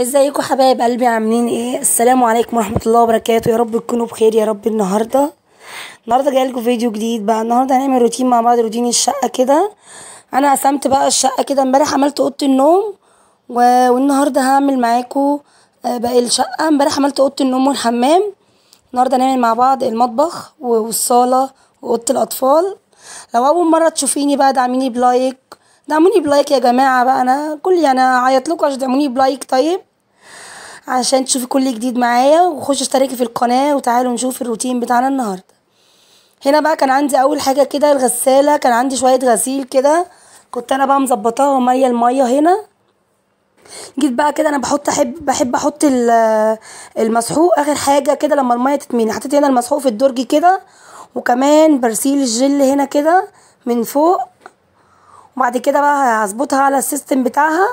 ازيكم حبايب قلبي عاملين ايه السلام عليكم ورحمه الله وبركاته يا رب تكونوا بخير يا رب النهارده النهارده جاي لكم فيديو جديد بقى النهارده هنعمل روتين مع بعض روتين الشقه كده انا قسمت بقى الشقه كده امبارح عملت اوضه النوم و... والنهارده هعمل معاكم آه، باقي الشقه امبارح عملت اوضه النوم والحمام النهارده هنعمل مع بعض المطبخ والصاله واوضه الاطفال لو اول مره تشوفيني بقى دعميني بلايك دعموني بلايك يا جماعه بقى انا كل يعني عيط لكم عشان تدعموني بلايك طيب عشان تشوفي كل جديد معايا وخش اشتركي في القناه وتعالوا نشوف الروتين بتاعنا النهارده هنا بقى كان عندي اول حاجه كده الغساله كان عندي شويه غسيل كده كنت انا بقى مظبطاها وميه الميه هنا جيت بقى كده انا بحط احب بحب احط المسحوق اخر حاجه كده لما الميه تتملي حطيت هنا المسحوق في الدرج كده وكمان برسيل الجل هنا كده من فوق بعد كده بقى هظبطها على السيستم بتاعها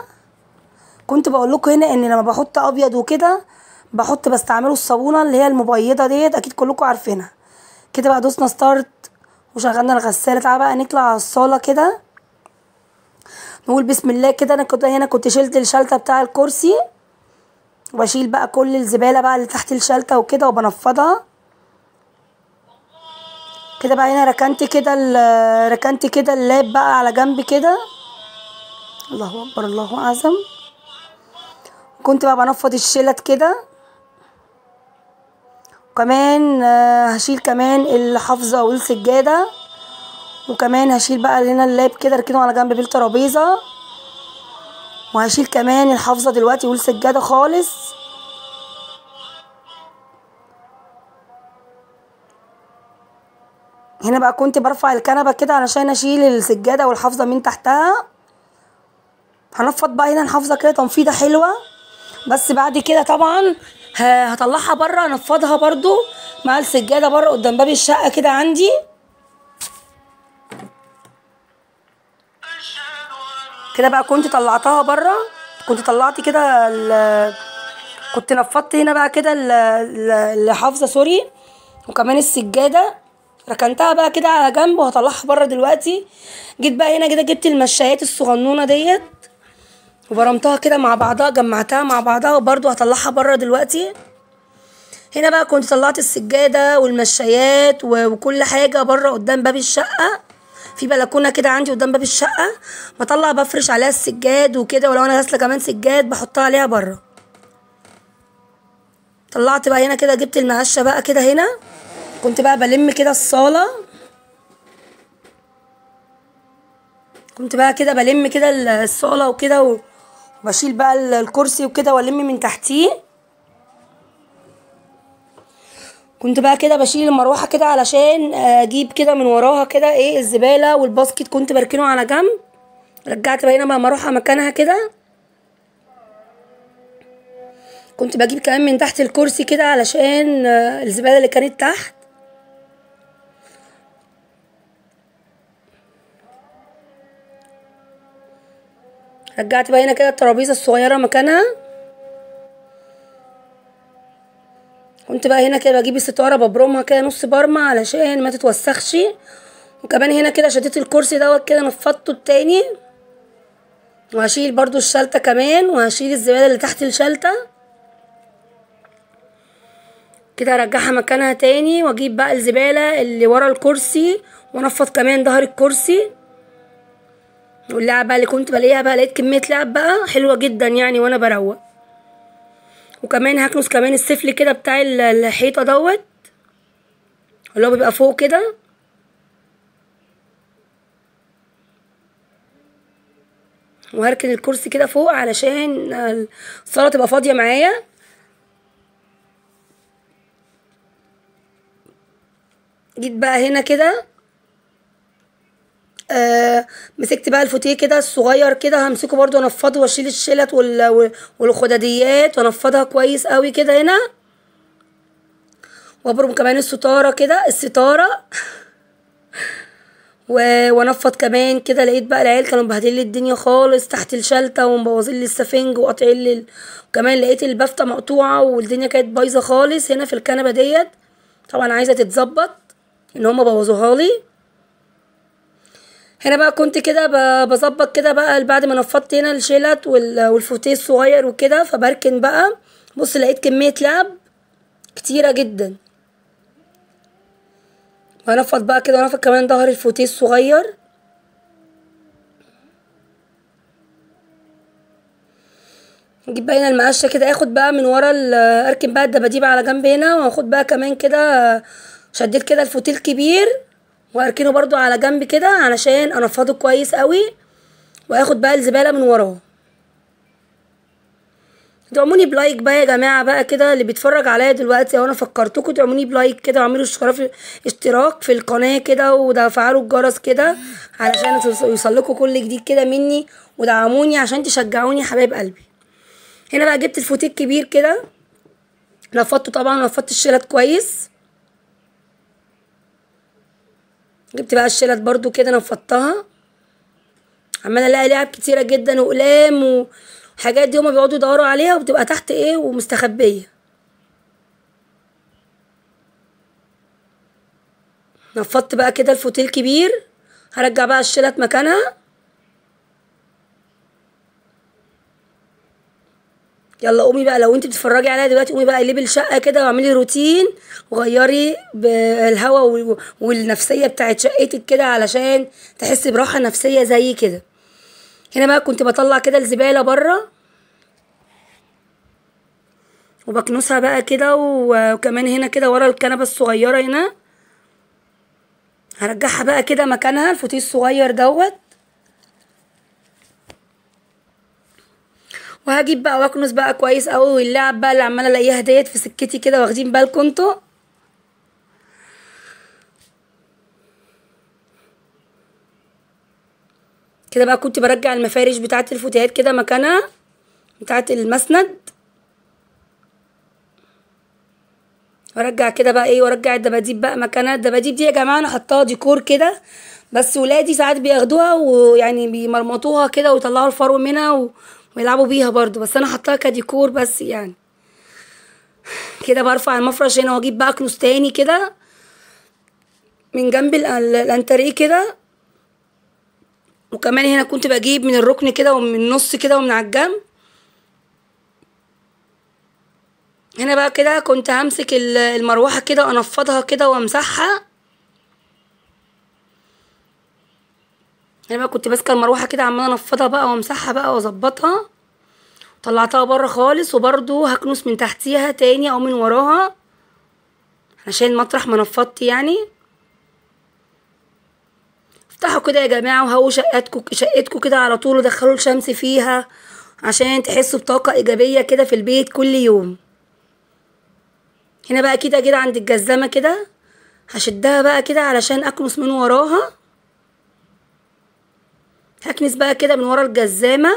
كنت بقول لكم هنا ان لما بحط ابيض وكده بحط بستعمله الصابونه اللي هي المبيضه ديت اكيد كلكم عارفينها كده بقى دوسنا ستارت وشغلنا الغساله تعالى بقى نطلع على الصاله كده نقول بسم الله كده انا كنت هنا كنت شلت الشلته بتاع الكرسي واشيل بقى كل الزباله بقى اللي تحت الشلته وكده وبنفضها كده بقى هنا ركنت كده ركنت كده اللاب بقى على جنب كده الله اكبر الله اعظم كنت بقى بنفض الشلت كده وكمان آه، هشيل كمان الحافظه والسجاده وكمان هشيل بقى هنا اللاب كده ركنه على جنب بالترابيزه وهشيل كمان الحافظه دلوقتي والسجاده خالص هنا بقى كنت برفع الكنبه كده علشان اشيل السجاده والحافظه من تحتها هنفض بقى هنا الحافظه كده تنفيضه حلوه بس بعد كده طبعا هطلعها بره انفضها برضو مع السجاده بره قدام باب الشقه كده عندي كده بقى كنت طلعتها بره كنت طلعت كده كنت نفضت هنا بقى كده الحافظه سوري وكمان السجاده ركنتها بقى كده على جنب وهطلعها بره دلوقتي جيت بقى هنا كده جبت المشايات الصغنونه ديت وبرمتها كده مع بعضها جمعتها مع بعضها وبرده هطلعها بره دلوقتي هنا بقى كنت طلعت السجاده والمشايات وكل حاجه بره قدام باب الشقه في بلكونه كده عندي قدام باب الشقه بطلع بفرش عليها السجاد وكده ولو انا غاسله كمان سجاد بحطها عليها بره طلعت بقى هنا كده جبت المقشه بقى كده هنا كنت بقى بلم كده الصالة كنت بقى كده بلم كده الصالة وكده وبشيل بقى الكرسي وكده والم من تحتيه كنت بقى كده بشيل المروحة كده علشان آه، اجيب كده من وراها كده ايه الزبالة والباسكت كنت بركنه على جنب رجعت هنا بقى المروحة مكانها كده كنت بجيب كمان من تحت الكرسي كده علشان آه، الزبالة اللي كانت تحت رجعت بقى هنا كده الترابيزه الصغيره مكانها كنت بقى هنا كده بجيب الستاره ببرمها كده نص برمه علشان ما تتوسخش وكمان هنا كده شديت الكرسي دوت كده نفضته التاني وهشيل برضو الشلتة كمان وهشيل الزبالة اللي تحت الشلتة كده ارجعها مكانها تاني واجيب بقى الزبالة اللي ورا الكرسي وانفض كمان ظهر الكرسي واللعبه بقى اللي كنت بلاقيها بقى لقيت كمية لعب بقى حلوة جدا يعني وانا بروق وكمان هكنس كمان السفل كده بتاع الحيطة دوت اللي هو بيبقى فوق كده وهركن الكرسي كده فوق علشان الصالة تبقى فاضية معايا جيت بقى هنا كده آه، مسكت بقى الفوتيه كده الصغير كده همسكه برضو انفضه واشيل الشلت والخدديات وانفضها كويس قوي كده هنا وابرم كمان الستاره كده الستاره وانفض كمان كده لقيت بقى العيال كانوا مبهدلين الدنيا خالص تحت الشلته ومبوظين لي السفنج وقاطعين لي وكمان لقيت البفته مقطوعه والدنيا كانت بايظه خالص هنا في الكنبه ديت طبعا عايزه تتظبط ان هما بوظوها لي هنا بقى كنت كده بظبط كده بقى بعد ما نفضت هنا الشيلات والفوتيه الصغير وكده فبركن بقى بص لقيت كمية لعب كتيرة جدا هنفض بقى كده ونفض كمان ظهر الفوتيه الصغير نجيب بقى هنا المقشه كده اخد بقى من ورا اركن بقى الدباديب على جنب هنا واخد بقى كمان كده شديت كده الفوتيه الكبير واركنه برضو على جنب كده علشان انفضه كويس قوي واخد بقى الزبالة من وراه ادعموني بلايك بقى يا جماعه بقى كده اللي بيتفرج عليا دلوقتي وانا فكرتكم ادعموني بلايك كده واعملوا اشتراك في القناه كده وتفعلوا الجرس كده علشان يوصلكوا كل جديد كده مني ودعموني عشان تشجعوني يا حبايب قلبي هنا بقى جبت الفوتيه الكبير كده نفضته طبعا نفضت الشيلات كويس جبت بقى الشلت برضو كده نفضتها عمال الاقي لعب كتيرة جدا وقلام وحاجات دي هما بيقعدوا يدوروا عليها وبتبقى تحت ايه ومستخبية نفضت بقى كده الفوتيل كبير هرجع بقى الشلت مكانها يلا قومي بقى لو انت بتتفرجي عليا دلوقتي قومي بقى قلبي الشقه كده واعملي روتين وغيري بالهوا والنفسيه بتاعت شقتك كده علشان تحسي براحه نفسيه زي كده هنا بقى كنت بطلع كده الزباله بره وبكنسها بقى كده وكمان هنا كده ورا الكنبه الصغيره هنا هرجعها بقى كده مكانها الفوتيه الصغير دوت وهجيب بقى واكنس بقى كويس قوي واللعب بقى اللي عماله الاقيها ديت في سكتي كده واخدين بالكم انتوا كده بقى كنت برجع المفارش بتاعه الفتيات كده مكانها بتاعه المسند ورجع كده بقى ايه ورجع الدباديب بقى مكانها الدباديب دي يا جماعه انا حطاها ديكور كده بس ولادي ساعات بياخدوها ويعني بيمرمطوها كده ويطلعوا الفرو منها و... ويلعبوا بيها برضو بس انا حطها كديكور بس يعني كده برفع المفرش هنا واجيب بقى كنوز تاني كده من جنب الانتريه كده وكمان هنا كنت بجيب من الركن كده ومن النص كده ومن على الجنب هنا بقى كده كنت همسك المروحه كده انفضها كده وامسحها يعني انا بقى كنت ماسكه المروحه كده عماله انفضها بقى وامسحها بقى واظبطها طلعتها بره خالص وبرده هكنس من تحتيها تاني او من وراها عشان مطرح ما نفضت يعني افتحوا كده يا جماعه وهووا شقتكم شقتكم كده على طول ودخلوا الشمس فيها عشان تحسوا بطاقه ايجابيه كده في البيت كل يوم هنا بقى كده كده عند الجزمه كده هشدها بقى كده علشان اكنس من وراها هكنس بقى كده من ورا الجزامة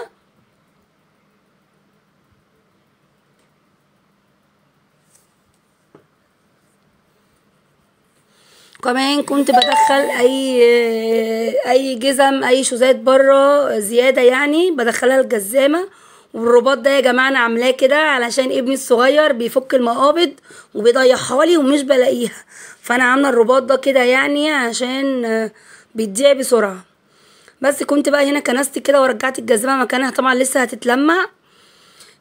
كمان كنت بدخل اي اي جزم اي شوزات بره زياده يعني بدخلها الجزامه والرباط ده يا جماعه انا عاملاه كده علشان ابني الصغير بيفك المقابض وبيضيعها لي ومش بلاقيها فانا عامله الرباط ده كده يعني عشان بيضيع بسرعه بس كنت بقى هنا كنست كده ورجعت الجزمه مكانها طبعا لسه هتتلمع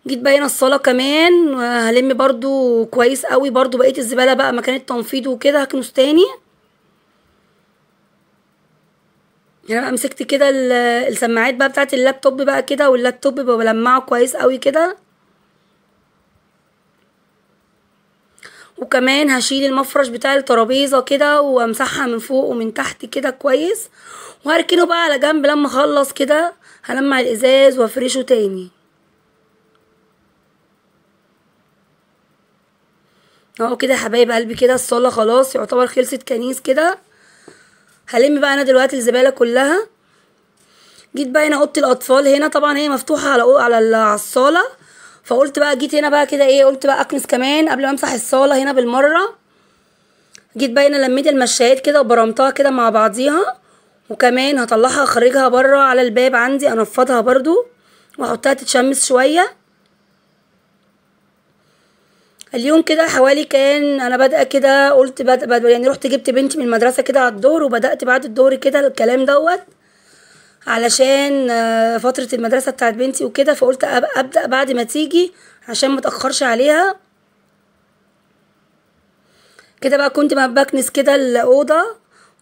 جيت بقى هنا الصاله كمان هلم برضو كويس قوي برضو بقيه الزباله بقى مكان التنفيض وكده هكنس تاني هنا يعني بقى مسكت كده السماعات بقى بتاعه اللابتوب بقى كده واللابتوب بلمعه كويس قوي كده وكمان هشيل المفرش بتاع الترابيزه كده وامسحها من فوق ومن تحت كده كويس وهركنه بقى على جنب لما اخلص كده هلمع الازاز وافرشه تاني اهو كده يا حبايب قلبي كده الصاله خلاص يعتبر خلصت كنيس كده هلم بقى انا دلوقتي الزباله كلها جيت بقى هنا اوضه الاطفال هنا طبعا هي مفتوحه على على الصاله فقلت بقى جيت هنا بقى كده ايه قلت بقى اكنس كمان قبل ما امسح الصاله هنا بالمره جيت بقى هنا لميت المشايات كده وبرمتها كده مع بعضيها وكمان هطلعها اخرجها بره على الباب عندي انفضها برضو واحطها تتشمس شوية اليوم كده حوالي كان انا بادئه كده قلت بدأ يعني رحت جبت بنتي من المدرسه كده على الدور وبدات بعد الدور كده الكلام دوت علشان آه، فتره المدرسه بتاعت بنتي وكده فقلت ابدا بعد ما تيجي عشان ما تاخرش عليها كده بقى كنت بكنس كده الاوضه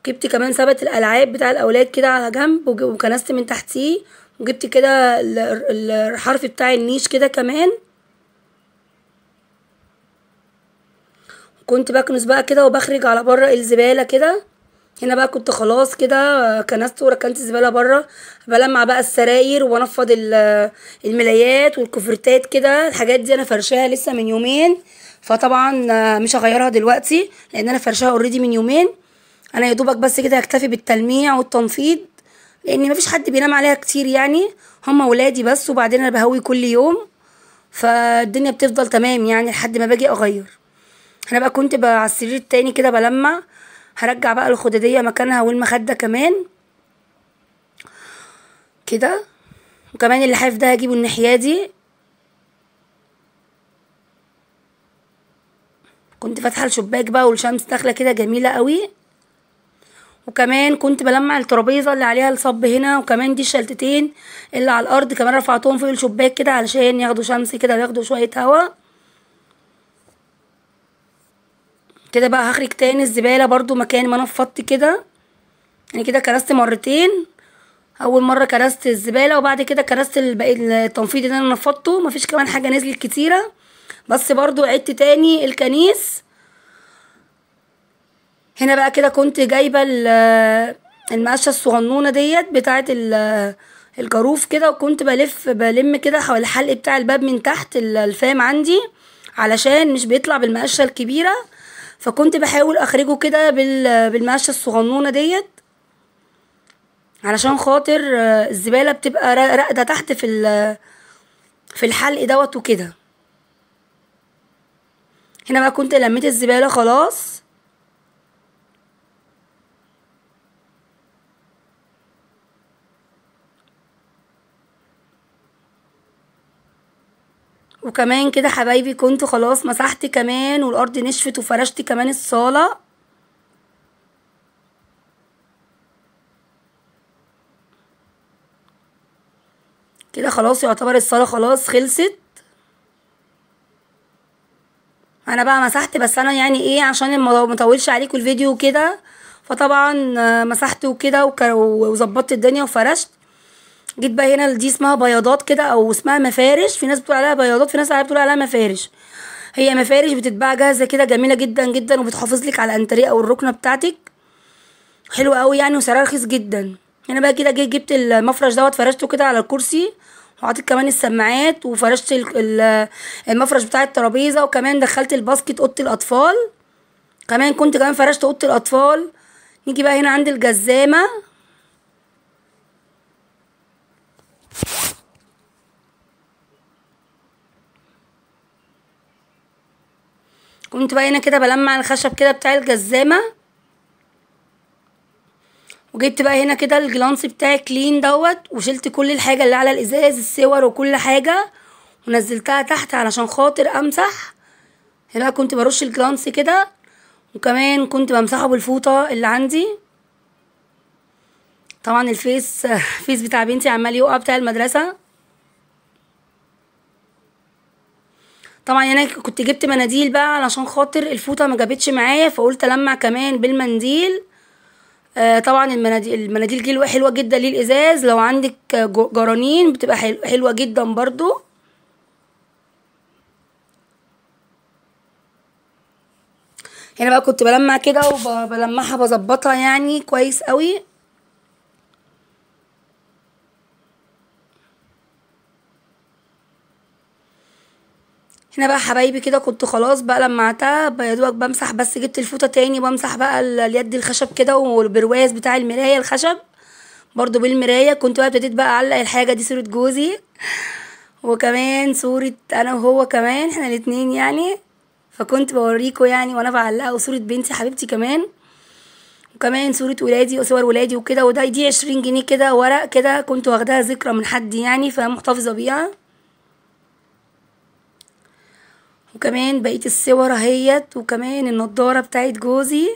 جبت كمان سبت الالعاب بتاع الاولاد كده على جنب وكنست من تحتيه وجبت كده الحرف بتاع النيش كده كمان كنت بكنس بقى كده وبخرج على بره الزباله كده هنا بقى كنت خلاص كده كنست وركنت الزباله بره بلمع بقى السراير وانفض الملايات والكوفرتات كده الحاجات دي انا فرشاها لسه من يومين فطبعا مش هغيرها دلوقتي لان انا فرشاها اوريدي من يومين انا يا دوبك بس كده هكتفي بالتلميع والتنفيض لان مفيش حد بينام عليها كتير يعني هما ولادي بس وبعدين انا بهوي كل يوم فالدنيا بتفضل تمام يعني لحد ما باجي اغير انا بقى كنت بقى على السرير التاني كده بلمع هرجع بقى الخدديه مكانها والمخده كمان كده وكمان اللحاف ده هجيبه الناحيه دي كنت فاتحه الشباك بقى والشمس داخله كده جميله قوي وكمان كنت بلمع الترابيزه اللي عليها الصب هنا وكمان دي الشلتتين اللي على الارض كمان رفعتهم فوق الشباك كده علشان ياخدوا شمس كده وياخدوا شويه هوا كده بقى هخرج تاني الزباله برضو مكان ما انا فضت كده يعني كده كرست مرتين اول مره كرست الزباله وبعد كده كرست الباقي التنفيض اللي انا نفضته مفيش كمان حاجه نزلت كتيره بس برضو عدت تاني الكنيس هنا بقى كده كنت جايبه المقشه الصغنونه ديت بتاعه الجروف كده وكنت بلف بلم كده حوالي الحلق بتاع الباب من تحت الفام عندي علشان مش بيطلع بالمقشه الكبيره فكنت بحاول اخرجه كده بالمقشه الصغنونه ديت علشان خاطر الزباله بتبقى راقده تحت في في الحلق دوت وكده هنا بقى كنت لميت الزباله خلاص وكمان كده حبايبي كنت خلاص مسحت كمان والارض نشفت وفرشت كمان الصاله كده خلاص يعتبر الصاله خلاص خلصت انا بقى مسحت بس انا يعني ايه عشان ما اطولش عليكم الفيديو كده فطبعا مسحت وكده وظبطت الدنيا وفرشت جيت بقى هنا دي اسمها بياضات كده او اسمها مفارش في ناس بتقول عليها بياضات في ناس بتقول عليها مفارش هي مفارش بتتباع جاهزه كده جميله جدا جدا وبتحافظ لك على الانتريه او الركنه بتاعتك حلوه قوي يعني وسعرها رخيص جدا هنا بقى كده جيت جبت المفرش دوت فرشته كده على الكرسي وحطيت كمان السماعات وفرشت المفرش بتاع الترابيزه وكمان دخلت الباسكت اوضه الاطفال كمان كنت كمان فرشت اوضه الاطفال نيجي بقى هنا عند الجزامه قمت بقى هنا كده بلمع الخشب كده بتاع الجزامة وجبت بقى هنا كده الجلانس بتاعي كلين دوت وشلت كل الحاجة اللي على الازاز الصور وكل حاجة ونزلتها تحت علشان خاطر امسح هنا كنت برش الجلانس كده وكمان كنت بمسحه بالفوطة اللي عندي طبعا الفيس فيس بتاع بنتي عمال يقع بتاع المدرسة طبعا يعني انا كنت جبت مناديل بقى علشان خاطر الفوطه ما جابتش معايا فقلت المع كمان بالمنديل آه طبعا المناديل المناديل دي حلوه جدا للازاز لو عندك جرانين بتبقى حلوه جدا برضو هنا يعني بقى كنت بلمع كده وبلمعها بظبطها يعني كويس قوي هنا بقى حبايبي كده كنت خلاص بقى لمعتها يا دوبك بمسح بس جبت الفوطه تاني بمسح بقى اليد الخشب كده والبرواز بتاع المرايه الخشب برضو بالمرايه كنت بقى ابتديت بقى اعلق الحاجه دي صوره جوزي وكمان صوره انا وهو كمان احنا الاتنين يعني فكنت بوريكم يعني وانا بعلقها وصوره بنتي حبيبتي كمان وكمان صورة ولادي وصور ولادي وكده وده دي عشرين جنيه كده ورق كده كنت واخداها ذكرى من حد يعني فمحتفظة بيها وكمان بقيه الصور اهيت وكمان النضاره بتاعت جوزي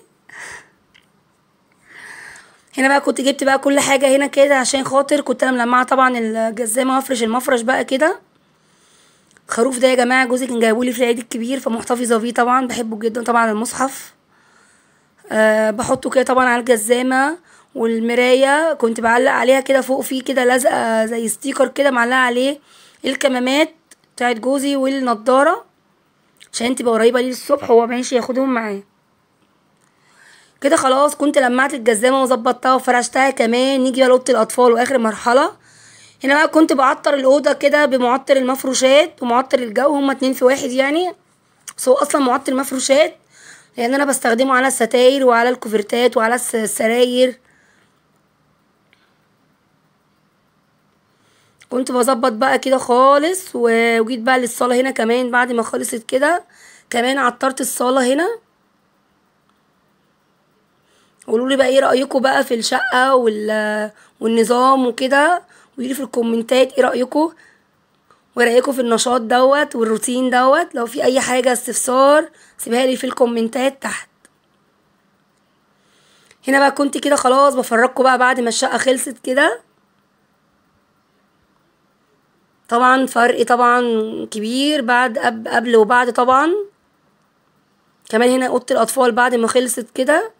هنا بقى كنت جبت بقى كل حاجه هنا كده عشان خاطر كنت انا ملمعه طبعا الجزامه وافرش المفرش بقى كده الخروف ده يا جماعه جوزي كان جايبهولي في العيد الكبير فمحتفظه بيه طبعا بحبه جدا طبعا المصحف أه بحطه كده طبعا على الجزامه والمرايه كنت بعلق عليها كده فوق فيه كده لازقه زي ستيكر كده معلقه عليه الكمامات بتاعت جوزي والنضاره عشان تبقى قريبه ليه الصبح وهو ماشي ياخدهم معاه كده خلاص كنت لمعت الجزامه وظبطتها وفرشتها كمان نيجي بقى لاوضه الاطفال واخر مرحله هنا بقى كنت بعطر الاوضه كده بمعطر المفروشات ومعطر الجو هما اتنين في واحد يعني بس هو اصلا معطر المفروشات لان انا بستخدمه على الستاير وعلى الكوفرتات وعلى السراير كنت بظبط بقى كده خالص وجيت بقى للصاله هنا كمان بعد ما خلصت كده كمان عطرت الصاله هنا قولوا لي بقى ايه رايكم بقى في الشقه وال والنظام وكده ويقولي في الكومنتات ايه رايكم ورايكم في النشاط دوت والروتين دوت لو في اي حاجه استفسار سيبها لي في الكومنتات تحت هنا بقى كنت كده خلاص بفرجكم بقى بعد ما الشقه خلصت كده طبعا فرق طبعا كبير بعد أب قبل وبعد طبعا كمان هنا اوضه الاطفال بعد ما خلصت كده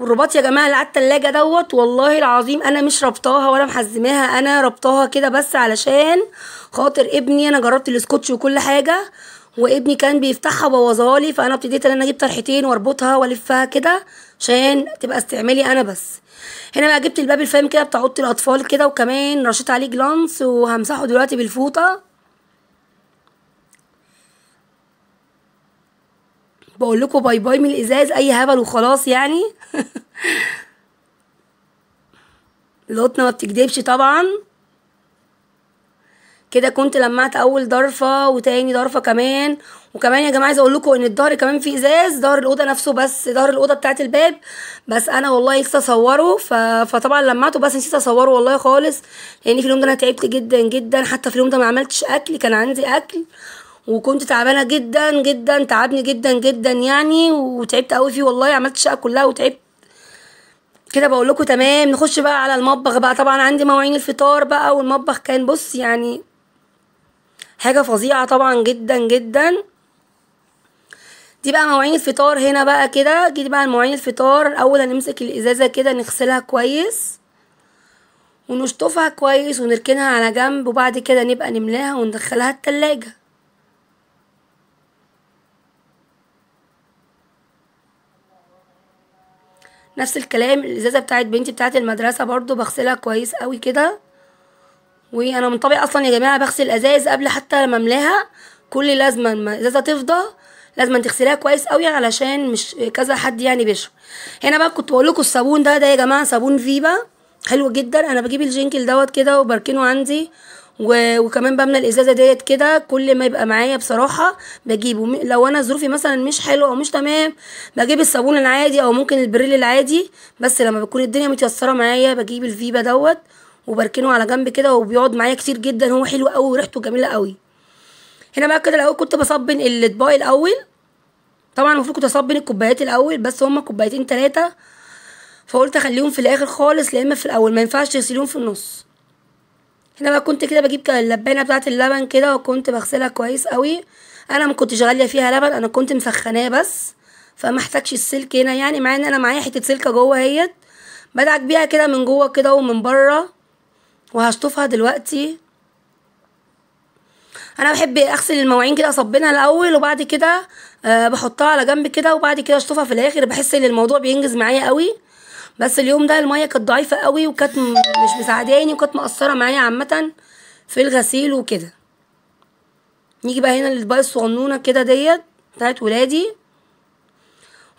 والرباط يا جماعه اللي على التلاجه دوت والله العظيم انا مش ربطاها ولا محزماها انا ربطاها كده بس علشان خاطر ابني انا جربت الاسكوتش وكل حاجه وابني كان بيفتحها وبوظها لي فانا ابتديت ان انا اجيب طرحتين واربطها والفها كده عشان تبقى استعمالي انا بس هنا بقى جبت الباب الفام كده بتاع اوضه الاطفال كده وكمان رشيت عليه جلانس وهمسحه دلوقتي بالفوطه بقول لكم باي باي من الازاز اي هبل وخلاص يعني القطنه ما بتكدبش طبعا كده كنت لمعت اول ضرفه وتاني ضرفه كمان وكمان يا جماعه عايزه اقول لكم ان الدار كمان فيه ازاز دار الاوضه نفسه بس دار الاوضه بتاعه الباب بس انا والله لسه اصوره ف... فطبعا لمعته بس نسيت اصوره والله خالص لان في اليوم ده انا تعبت جدا جدا حتى في اليوم ده ما عملتش اكل كان عندي اكل وكنت تعبانه جدا جدا تعبني جدا جدا يعني وتعبت قوي فيه والله عملت الشقه كلها وتعبت كده بقول لكم تمام نخش بقى على المطبخ بقى طبعا عندي مواعين الفطار بقى والمطبخ كان بص يعني حاجه فظيعه طبعا جدا جدا دي بقى مواعين الفطار هنا بقى كده دي بقى مواعين الفطار اول هنمسك الازازه كده نغسلها كويس ونشطفها كويس ونركنها على جنب وبعد كده نبقى نملاها وندخلها التلاجة نفس الكلام الازازه بتاعت بنتي بتاعت المدرسه برضو بغسلها كويس قوي كده وانا من طبيعي اصلا يا جماعه بغسل الازاز قبل حتى لما املاها كل لازمه الازازه تفضى لازم تغسليها كويس قوي علشان مش كذا حد يعني بيشرب هنا بقى كنت بقول لكم الصابون ده ده يا جماعه صابون فيبا حلو جدا انا بجيب الجنكل دوت كده وبركنه عندي و... وكمان من الازازه ديت كده كل ما يبقى معايا بصراحه بجيبه لو انا ظروفي مثلا مش حلوه او مش تمام بجيب الصابون العادي او ممكن البريل العادي بس لما بكون الدنيا متيسره معايا بجيب الفيبا دوت وبركنه على جنب كده وبيقعد معايا كتير جدا هو حلو قوي وريحته جميله قوي هنا بقى كده الاول كنت بصبن الاطباق الاول طبعا المفروض كنت اصبن الكوبايات الاول بس هما كوبايتين تلاتة فقلت اخليهم في الاخر خالص لا اما في الاول ما ينفعش تغسليهم في النص هنا بقى كنت كده بجيب اللبانه بتاعه اللبن كده وكنت بغسلها كويس قوي انا ما كنتش غاليه فيها لبن انا كنت مسخناه بس فما احتاجش السلك هنا يعني مع ان انا معايا حته سلكه جوه اهيت بدعك بيها كده من جوه كده ومن بره وهشطفها دلوقتي انا بحب اغسل المواعين كده اصبنها الاول وبعد كده آه، بحطها على جنب كده وبعد كده اشطفها في الاخر بحس ان الموضوع بينجز معايا قوي بس اليوم ده الميه كانت ضعيفه قوي وكانت مش مساعداني وكانت مقصره معايا عامه في الغسيل وكده نيجي بقى هنا للباقي الصغنونه كده ديت بتاعت ولادي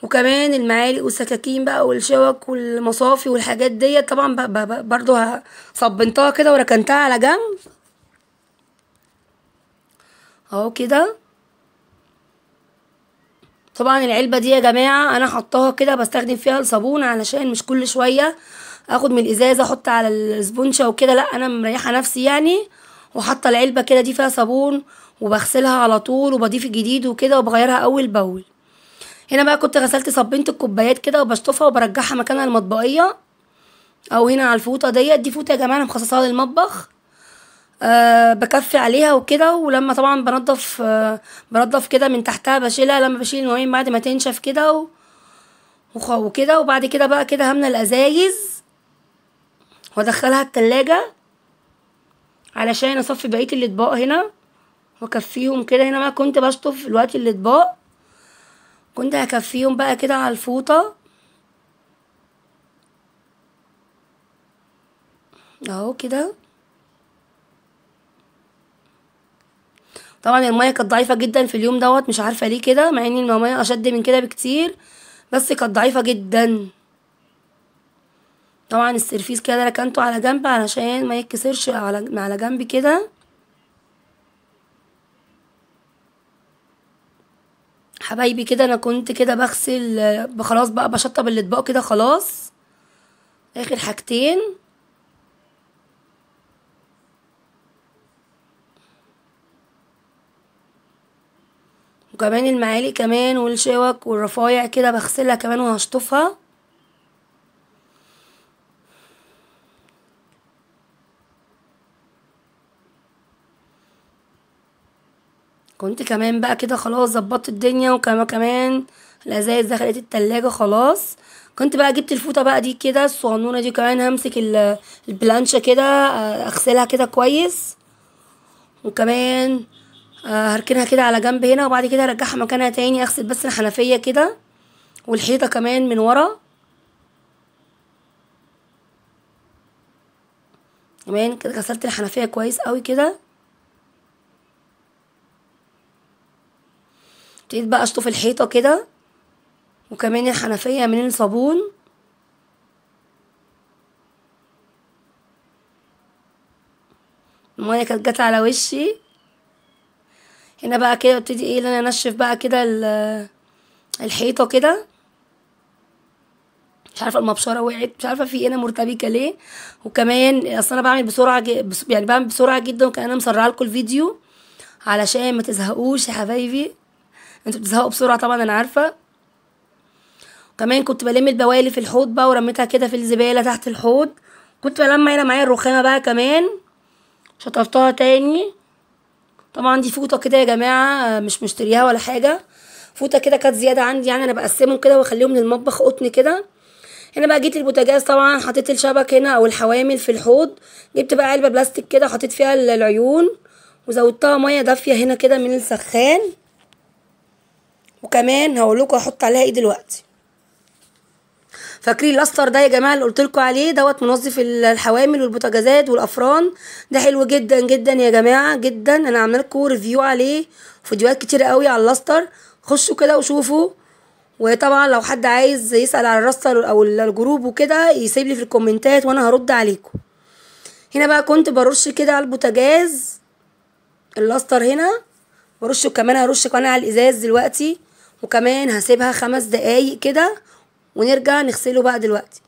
وكمان المعالق والسكاكين بقى والشوك والمصافي والحاجات ديت طبعا برضو صبنتها كده وركنتها على جنب اهو كده طبعا العلبة دي يا جماعة انا حطاها كده بستخدم فيها الصابون علشان مش كل شوية اخد من الازازة احط على الاسبونشة وكده لا انا مريحة نفسي يعني وحاطة العلبة كده دي فيها صابون وبغسلها على طول وبضيف الجديد وكده وبغيرها اول باول هنا بقى كنت غسلت صبنت الكوبايات كده وبشطفها وبرجعها مكانها المطبقية او هنا على الفوطة ديت دي فوطة يا جماعة انا مخصصاها للمطبخ أه بكفي عليها وكده ولما طبعا بنضف أه بنضف كده من تحتها بشيلها لما بشيل المواعين بعد ما تنشف كده وكده وبعد كده بقى كده هملى الازايز وادخلها التلاجة علشان اصفي بقية الاطباق هنا واكفيهم كده هنا بقى كنت بشطف الوقت الاطباق كنت هكفيهم بقى كده على الفوطة اهو كده طبعا المايه كانت ضعيفة جدا في اليوم دوت مش عارفة ليه كده مع ان المايه اشد من كده بكتير بس كانت ضعيفة جدا طبعا السرفيس كده ركنته على جنب علشان ما يتكسرش على على جنب كده حبايبي كده انا كنت كده بغسل خلاص بقى بشطب الاطباق كده خلاص اخر حاجتين وكمان المعالق كمان والشوك والرفايع كده بغسلها كمان وهشطفها كنت كمان بقى كده خلاص ظبطت الدنيا وكمان الازايز دخلت التلاجة خلاص كنت بقى جبت الفوطه بقى دي كده الصغنونه دي كمان همسك البلانشه كده آه، اغسلها كده كويس وكمان آه، هركنها كده على جنب هنا وبعد كده ارجعها مكانها تاني اغسل بس الحنفية كده والحيطة كمان من ورا كمان كده غسلت الحنفية كويس قوي كده ابتديت بقى اشطف الحيطة كده وكمان الحنفية من الصابون المية كانت جت على وشي هنا بقى كده ابتدي ايه انا انشف بقى كده الحيطه كده مش عارفه المبشره وقعت مش عارفه في هنا إيه، مرتبكه ليه وكمان اصل انا بعمل بسرعه يعني بعمل بسرعه جدا وكان انا مسرعه لكم الفيديو علشان ما تزهقوش يا حبايبي انتوا بتزهقوا بسرعه طبعا انا عارفه كمان كنت بلم البوالي في الحوض بقى ورميتها كده في الزباله تحت الحوض كنت بلمع هنا معايا الرخامه بقى كمان شطفتها تاني طبعا دي فوطه كده يا جماعه آه، مش مشتريها ولا حاجه فوطه كده كانت زياده عندي يعني انا بقسمهم كده واخليهم للمطبخ قطن كده هنا بقى جيت البوتاجاز طبعا حطيت الشبك هنا او الحوامل في الحوض جبت بقى علبه بلاستيك كده حطيت فيها العيون وزودتها ميه دافيه هنا كده من السخان وكمان هقول لكم احط عليها ايه دلوقتي فاكرين الاسطر ده يا جماعه اللي قلت لكم عليه دوت منظف الحوامل والبوتاجازات والافران ده حلو جدا جدا يا جماعه جدا انا عامله لكم ريفيو عليه فيديوهات كتير قوي على اللاستر خشوا كده وشوفوا وطبعا لو حد عايز يسال على الراستر او الجروب وكده يسيب لي في الكومنتات وانا هرد عليكم هنا بقى كنت برش كده على البوتاجاز اللاستر هنا برشه كمان هرش كمان على الازاز دلوقتي وكمان هسيبها خمس دقايق كده ونرجع نغسله بقى دلوقتي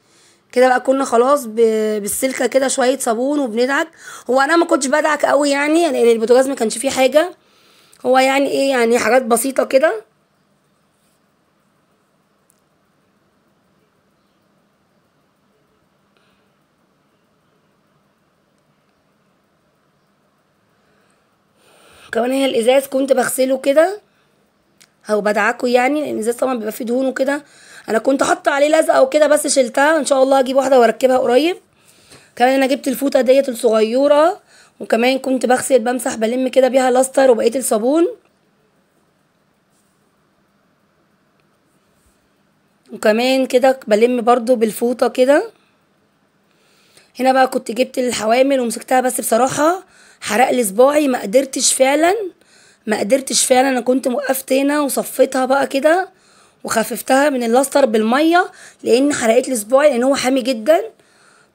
كده بقى كنا خلاص بالسلكه كده شويه صابون وبندعك هو انا ما كنتش بدعك قوي يعني لان يعني البوتاجاز ما كانش فيه حاجه هو يعني ايه يعني حاجات بسيطه كده كمان هي الازاز كنت بغسله كده او بدعكه يعني لان الازاز طبعا بيبقى فيه دهون وكده انا كنت حاطه عليه لزقه وكده بس شلتها ان شاء الله هجيب واحده واركبها قريب كمان انا جبت الفوطه ديت الصغيره وكمان كنت بغسل بمسح بلم كده بيها لاستر وبقيه الصابون وكمان كده بلم برضو بالفوطه كده هنا بقى كنت جبت الحوامل ومسكتها بس بصراحه حرق لي صباعي ما قدرتش فعلا ما قدرتش فعلا انا كنت وقفت هنا وصفيتها بقى كده وخففتها من اللاستر بالميه لان حرقت لي صباعي لان هو حامي جدا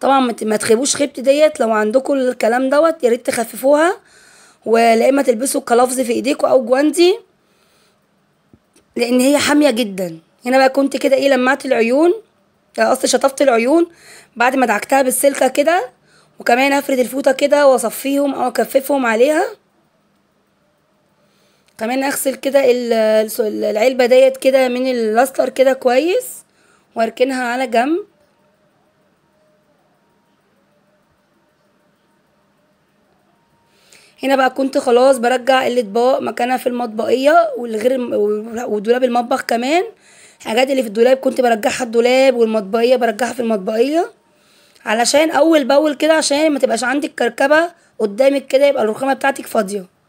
طبعا ما تخيبوش خيبتي ديت لو عندكم الكلام دوت يا ريت تخففوها ولا اما تلبسوا الكلافز في ايديكوا او جواندي لان هي حاميه جدا هنا بقى كنت كده ايه لمعت العيون يعني قصدي شطفت العيون بعد ما دعكتها بالسلكه كده وكمان افرد الفوطه كده واصفيهم او اكففهم عليها كمان اغسل كده العلبة ديت كده من اللاستر كده كويس واركنها على جنب هنا بقى كنت خلاص برجع الاطباق مكانها في المطبقيه والغير ودولاب المطبخ كمان الحاجات اللي في الدولاب كنت برجعها الدولاب والمطبقيه برجعها في المطبقيه علشان اول باول كده عشان ما تبقاش عندك كركبه قدامك كده يبقى الرخامه بتاعتك فاضيه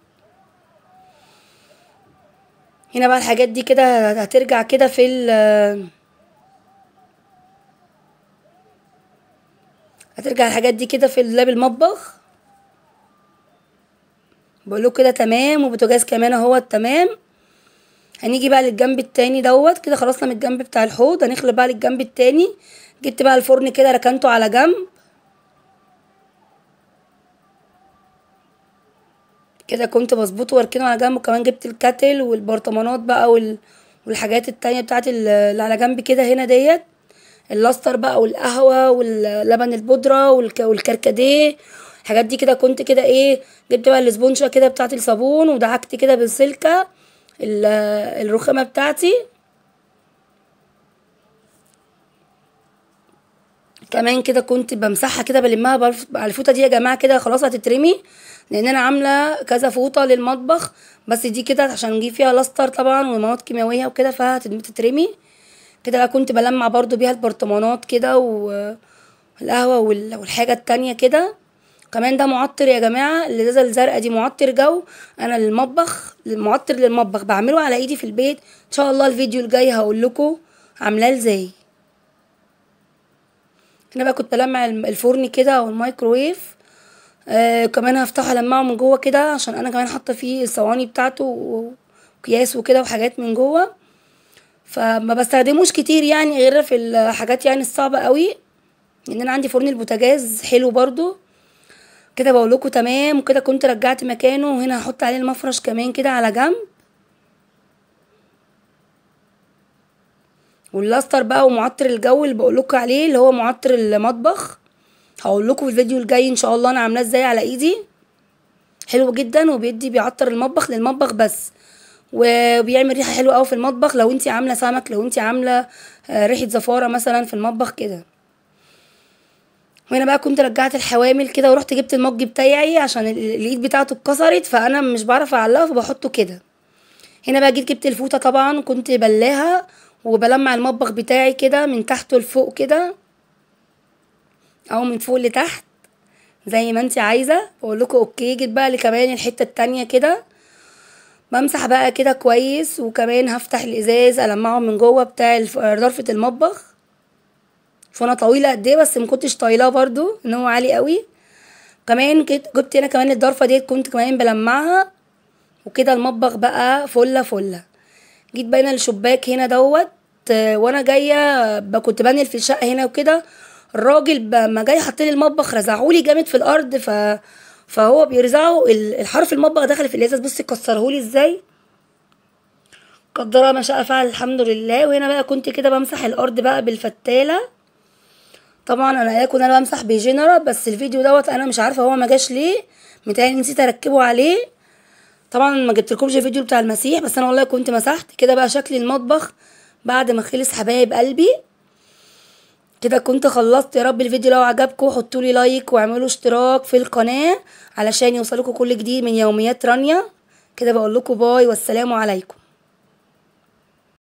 هنا بقى الحاجات دي كده هترجع كده في ال هترجع الحاجات دي كده في اللاب المطبخ بقوله كده تمام وبتجاز كمان اهوت تمام هنيجي بقى للجنب التاني دوت كده خلصنا من الجنب بتاع الحوض هنخلق بقى للجنب التاني جبت بقى الفرن كده ركنته على جنب كده كنت بظبطه واركنه على جنب وكمان جبت الكاتل والبرطمانات بقى وال... والحاجات التانية بتاعت اللي على جنب كده هنا ديت اللاستر بقى والقهوة واللبن البودرة والك... والكركديه الحاجات دي كده كنت كده ايه جبت بقى الاسبونشة كده بتاعت الصابون ودعكت كده بالسلكة الرخامة بتاعتي كمان كده كنت بمسحها كده بلمها على الفوطه دي يا جماعه كده خلاص هتترمي لان انا عامله كذا فوطه للمطبخ بس دي كده عشان نجيب فيها لاستر طبعا ومواد كيماويه وكده فهتترمي كده بقى كنت بلمع برضو بيها البرطمانات كده والقهوه والحاجه التانية كده كمان ده معطر يا جماعه الازازه الزرقاء دي معطر جو انا للمطبخ معطر للمطبخ بعمله على ايدي في البيت ان شاء الله الفيديو الجاي هقول لكم عاملاه ازاي انا بقى كنت بلمع الفرن كده او الميكروويف آه كمان هفتحه المعه من جوه كده عشان انا كمان حاطه فيه الصواني بتاعته واكياس وكده وحاجات من جوه فما بستخدموش كتير يعني غير في الحاجات يعني الصعبه قوي لان انا عندي فرن البوتاجاز حلو برضو كده بقول لكم تمام وكده كنت رجعت مكانه وهنا هحط عليه المفرش كمان كده على جنب واللاستر بقى ومعطر الجو اللي بقول لكم عليه اللي هو معطر المطبخ هقول لكم في الفيديو الجاي ان شاء الله انا عاملاه ازاي على ايدي حلو جدا وبيدي بيعطر المطبخ للمطبخ بس وبيعمل ريحه حلوه قوي في المطبخ لو انت عامله سمك لو انت عامله آه، ريحه زفاره مثلا في المطبخ كده وهنا بقى كنت رجعت الحوامل كده ورحت جبت المج بتاعي عشان الايد بتاعته اتكسرت فانا مش بعرف اعلقه فبحطه كده هنا بقى جيت جبت الفوطه طبعا كنت بلاها وبلمع المطبخ بتاعي كده من تحت لفوق كده او من فوق لتحت زي ما انت عايزه بقول لكم اوكي جيت بقى لكمان الحته التانية كده بمسح بقى كده كويس وكمان هفتح الازاز المعه من جوه بتاع ظرفه المطبخ فانا طويله قد ايه بس ما كنتش طايلاه برده ان هو عالي قوي كمان جبت هنا كمان الضرفه ديت كنت كمان بلمعها وكده المطبخ بقى فله فله جيت باينه الشباك هنا دوت آه، وانا جايه كنت بنقل في الشقه هنا وكده الراجل ما جاي لي المطبخ رزعهولي جامد في الارض ف فهو بيرزعه الحرف المطبخ دخل في الازاز بصي كسره لي ازاي قدرها ما شاء فعل الحمد لله وهنا بقى كنت كده بمسح الارض بقى بالفتاله طبعا انا اكون انا بمسح بجنرال بس الفيديو دوت انا مش عارفه هو ما جاش ليه متهيألي نسيت اركبه عليه طبعا ما جبتلكمش الفيديو بتاع المسيح بس انا والله كنت مسحت كده بقى شكل المطبخ بعد ما خلص حبايب قلبي كده كنت خلصت يا رب الفيديو لو عجبكم حطولي لايك واعملوا اشتراك في القناه علشان يوصلكم كل جديد من يوميات رانيا كده بقول لكم باي والسلام عليكم